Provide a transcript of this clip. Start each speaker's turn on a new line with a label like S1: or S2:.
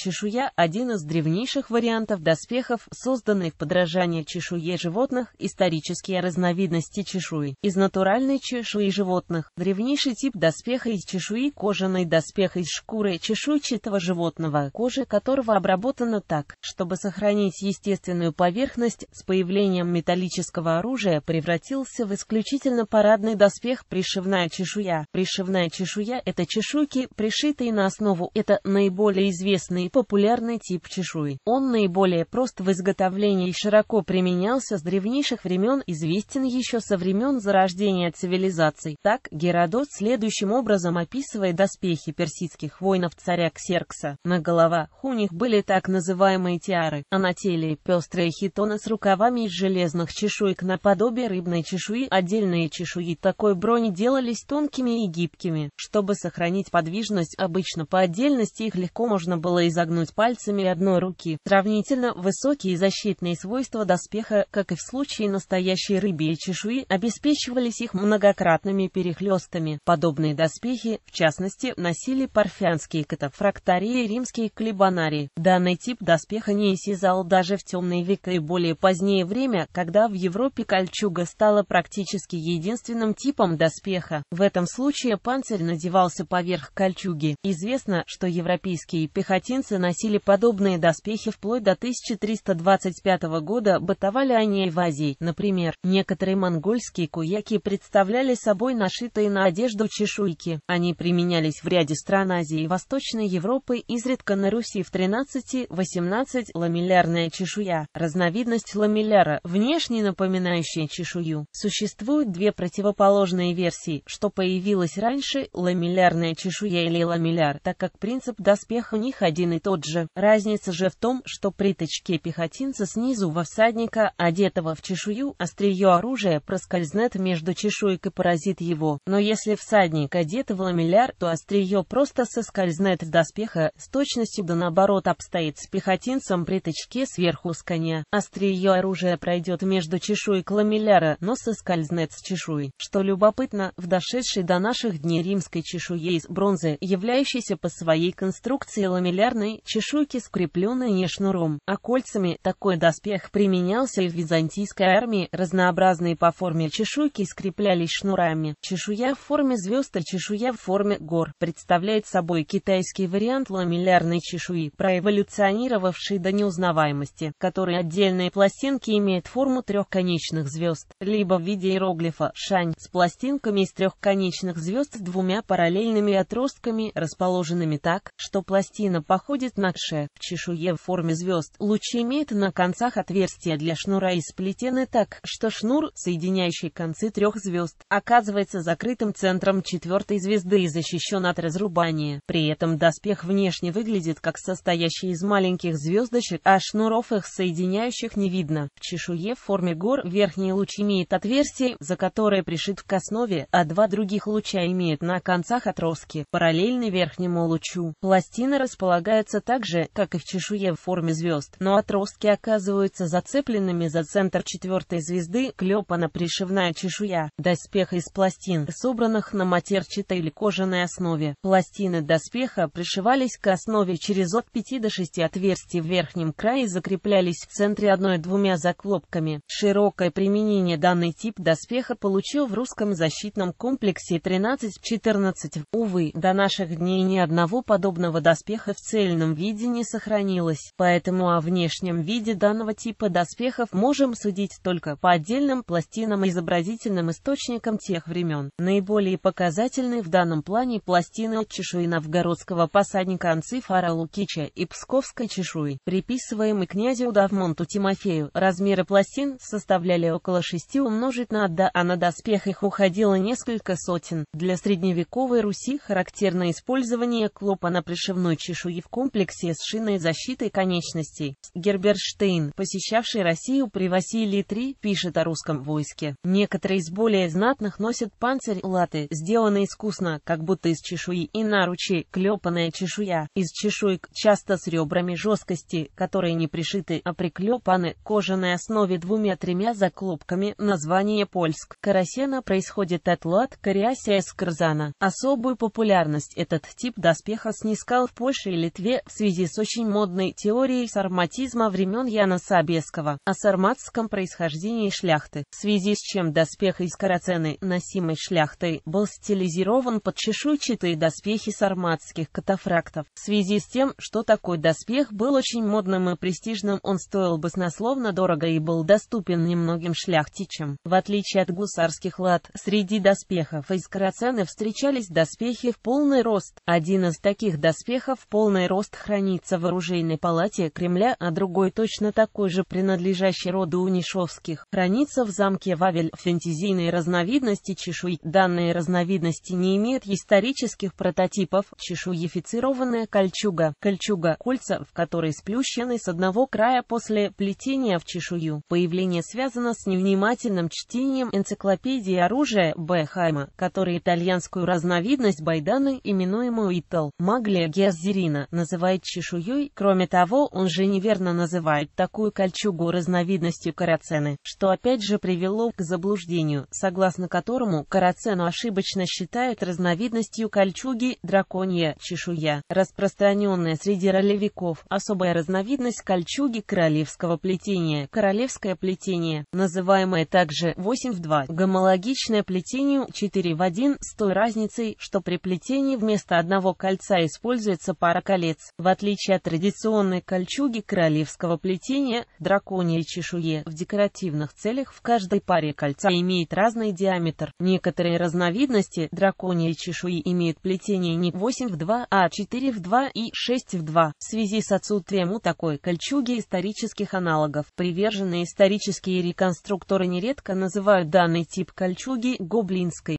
S1: Чешуя – один из древнейших вариантов доспехов, созданный в подражание чешуе животных, исторические разновидности чешуи. Из натуральной чешуи животных – древнейший тип доспеха из чешуи, кожаный доспех из шкуры чешуйчатого животного, кожа которого обработана так, чтобы сохранить естественную поверхность, с появлением металлического оружия превратился в исключительно парадный доспех пришивная чешуя. Пришивная чешуя – это чешуйки, пришитые на основу, это наиболее известный и популярный тип чешуи. Он наиболее прост в изготовлении и широко применялся с древнейших времен, известен еще со времен зарождения цивилизаций. Так, Геродот следующим образом описывает доспехи персидских воинов царя Ксеркса. На головах у них были так называемые тиары, а на теле пестрые хитоны с рукавами из железных чешуек наподобие рыбной чешуи. Отдельные чешуи такой брони делались тонкими и гибкими, чтобы сохранить подвижность, обычно по отдельности их легко можно было изобразить загнуть пальцами одной руки. Сравнительно высокие защитные свойства доспеха, как и в случае настоящей рыбьей чешуи, обеспечивались их многократными перехлестами. Подобные доспехи, в частности, носили парфянские катафрактарии и римские клебанарии. Данный тип доспеха не исчезал даже в темные века и более позднее время, когда в Европе кольчуга стала практически единственным типом доспеха. В этом случае панцирь надевался поверх кольчуги. Известно, что европейские пехотинцы Итальянцы носили подобные доспехи вплоть до 1325 года, бытовали они и в Азии. Например, некоторые монгольские куяки представляли собой нашитые на одежду чешуйки. Они применялись в ряде стран Азии и Восточной Европы, изредка на Руси в 13-18 ламеллярная чешуя, разновидность ламелляра, внешне напоминающая чешую. Существуют две противоположные версии, что появилось раньше, ламеллярная чешуя или ламелляр, так как принцип доспеха у них один и и тот же. Разница же в том, что при тычке пехотинца снизу во всадника, одетого в чешую, острие оружия проскользнет между чешуек и поразит его. Но если всадник одет в ламеляр, то острие просто соскользнет в доспеха, с точностью да наоборот обстоит с пехотинцем при тычке сверху с коня. Острие оружия пройдет между чешуек ламеляра, но соскользнет с чешуи. Что любопытно, в дошедшей до наших дней римской чешуе из бронзы, являющейся по своей конструкции ламелярной стороны чешуйки скреплены не шнуром, а кольцами. Такой доспех применялся в византийской армии. Разнообразные по форме чешуйки скреплялись шнурами. Чешуя в форме звезд и чешуя в форме гор представляет собой китайский вариант ламеллярной чешуи, проэволюционировавшей до неузнаваемости, который отдельные пластинки имеют форму трехконечных звезд, либо в виде иероглифа «шань» с пластинками из трехконечных звезд с двумя параллельными отростками, расположенными так, что пластина походит происходит накше. В чешуе в форме звезд лучи имеют на концах отверстия для шнура и сплетены так, что шнур, соединяющий концы трех звезд, оказывается закрытым центром четвертой звезды и защищен от разрубания. При этом доспех внешне выглядит как состоящий из маленьких звездочек, а шнуров их соединяющих не видно. В чешуе в форме гор верхний луч имеет отверстие, за которое пришит к основе, а два других луча имеют на концах отростки, параллельны верхнему лучу. Пластина располагается движется так же, как и в чешуе в форме звезд, но отростки оказываются зацепленными за центр четвертой звезды, клепана пришивная чешуя, доспех из пластин, собранных на матерчатой или кожаной основе. Пластины доспеха пришивались к основе через от 5 до 6 отверстий в верхнем крае и закреплялись в центре одной-двумя заклопками. Широкое применение данный тип доспеха получил в русском защитном комплексе 13-14. Увы, до наших дней ни одного подобного доспеха в цели цельном виде не сохранилось, поэтому о внешнем виде данного типа доспехов можем судить только по отдельным пластинам изобразительным источникам тех времен. Наиболее показательны в данном плане пластины от чешуи новгородского посадника Анцифара Лукича и псковской чешуи, приписываемой князю Давмонту Тимофею. Размеры пластин составляли около 6 умножить на 2, а на доспех их уходило несколько сотен. Для средневековой Руси характерно использование клопа на пришивной чешуе в комплексе с шинной защитой конечностей. Герберштейн, посещавший Россию при Василии III, пишет о русском войске. Некоторые из более знатных носят панцирь латы, сделанный искусно, как будто из чешуи и наручи, клепанная чешуя, из чешуек, часто с ребрами жесткости, которые не пришиты, а приклепаны кожаной основе двумя-тремя заклопками, название Польск. Карасена происходит от лад Кариасия Скрзана. Особую популярность этот тип доспеха снискал в Польше и Литве Москве в связи с очень модной теорией сарматизма времен Яна Собеского о сарматском происхождении шляхты, в связи с чем доспех из карацены, носимой шляхтой, был стилизирован под чешуйчатые доспехи сарматских катафрактов. В связи с тем, что такой доспех был очень модным и престижным, он стоил баснословно дорого и был доступен немногим шляхтичам. В отличие от гусарских лад, среди доспехов из карацены встречались доспехи в полный рост. Один из таких доспехов в полный рост хвост хранится в оружейной палате Кремля, а другой точно такой же принадлежащий роду унишовских, хранится в замке Вавель. Фентезийные разновидности чешуи. Данные разновидности не имеют исторических прототипов. Чешуефицированная кольчуга. Кольчуга – кольца, в которой сплющены с одного края после плетения в чешую. Появление связано с невнимательным чтением энциклопедии оружия Бехайма, который итальянскую разновидность байданы, именуемую Итал, Маглия Геозерина, называется называет чешуей, кроме того, он же неверно называет такую кольчугу разновидностью карацены, что опять же привело к заблуждению, согласно которому карацену ошибочно считают разновидностью кольчуги драконья чешуя, распространенная среди ролевиков, особая разновидность кольчуги королевского плетения, королевское плетение, называемое также 8 в 2, гомологичное плетению 4 в 1 с той разницей, что при плетении вместо одного кольца используется пара колец, конец. В отличие от традиционной кольчуги королевского плетения, драконьей чешуе в декоративных целях в каждой паре кольца имеет разный диаметр. Некоторые разновидности драконьей чешуи имеют плетение не 8 в 2, а 4 в 2 и 6 в 2. В связи с отсутствием у такой кольчуги исторических аналогов, приверженные исторические реконструкторы нередко называют данный тип кольчуги гоблинской.